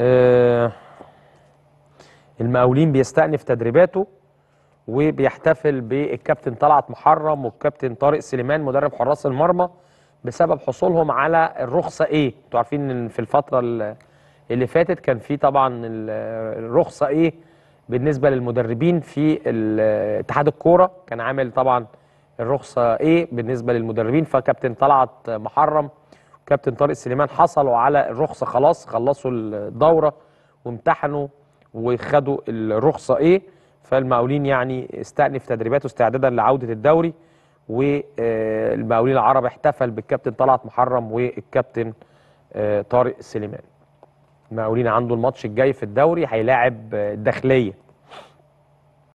آه، المقاولين بيستأنف تدريباته وبيحتفل بالكابتن طلعت محرم والكابتن طارق سليمان مدرب حراس المرمى بسبب حصولهم على الرخصه ايه انتوا عارفين ان في الفتره اللي فاتت كان في طبعا الرخصه ايه بالنسبه للمدربين في اتحاد الكوره كان عامل طبعا الرخصه ايه بالنسبه للمدربين فكابتن طلعت محرم كابتن طارق سليمان حصلوا على الرخصه خلاص خلصوا الدوره وامتحنوا وخدوا الرخصه ايه فالمقاولين يعني استأنف تدريباته استعدادا لعوده الدوري والمقاولين العرب احتفل بالكابتن طلعت محرم والكابتن آه، طارق سليمان المقاولين عنده الماتش الجاي في الدوري هيلاعب الداخليه آه،